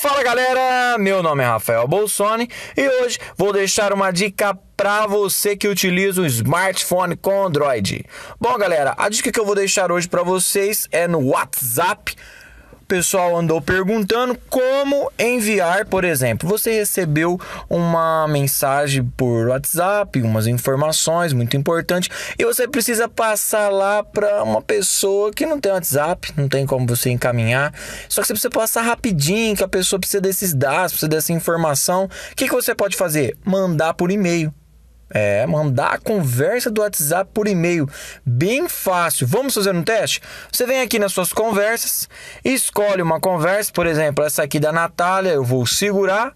Fala galera, meu nome é Rafael Bolsoni e hoje vou deixar uma dica para você que utiliza um smartphone com Android. Bom galera, a dica que eu vou deixar hoje para vocês é no WhatsApp pessoal andou perguntando como enviar, por exemplo, você recebeu uma mensagem por WhatsApp, umas informações muito importantes, e você precisa passar lá para uma pessoa que não tem WhatsApp, não tem como você encaminhar. Só que você precisa passar rapidinho, que a pessoa precisa desses dados, precisa dessa informação. O que, que você pode fazer? Mandar por e-mail. É, mandar a conversa do WhatsApp por e-mail. Bem fácil. Vamos fazer um teste? Você vem aqui nas suas conversas, escolhe uma conversa, por exemplo, essa aqui da Natália, eu vou segurar.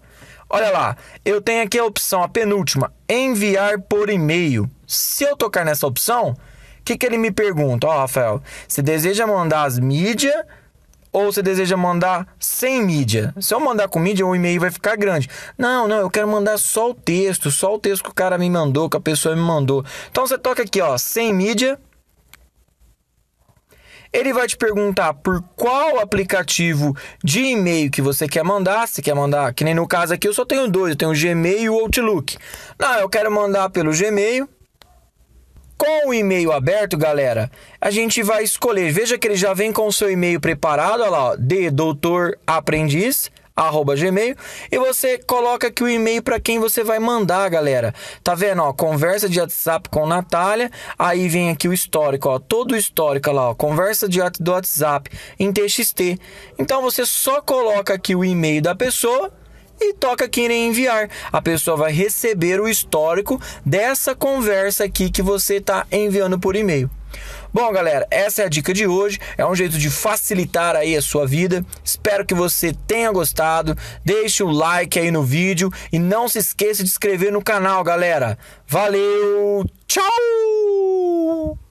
Olha lá, eu tenho aqui a opção, a penúltima, enviar por e-mail. Se eu tocar nessa opção, o que, que ele me pergunta? Ó, oh, Rafael, você deseja mandar as mídias ou você deseja mandar sem mídia? Se eu mandar com mídia, o e-mail vai ficar grande. Não, não, eu quero mandar só o texto, só o texto que o cara me mandou, que a pessoa me mandou. Então você toca aqui, ó, sem mídia. Ele vai te perguntar por qual aplicativo de e-mail que você quer mandar. Se quer mandar, que nem no caso aqui, eu só tenho dois, eu tenho o Gmail e o Outlook. Não, eu quero mandar pelo Gmail. Com o e-mail aberto, galera, a gente vai escolher. Veja que ele já vem com o seu e-mail preparado, olha lá, ó, de doutor aprendiz arroba gmail e você coloca aqui o e-mail para quem você vai mandar, galera. Tá vendo, ó, conversa de WhatsApp com Natália, aí vem aqui o histórico, ó, todo o histórico lá, ó, conversa de do WhatsApp em TXT. Então você só coloca aqui o e-mail da pessoa e toca aqui em enviar. A pessoa vai receber o histórico dessa conversa aqui que você está enviando por e-mail. Bom, galera, essa é a dica de hoje. É um jeito de facilitar aí a sua vida. Espero que você tenha gostado. Deixe o like aí no vídeo e não se esqueça de se inscrever no canal, galera. Valeu, tchau!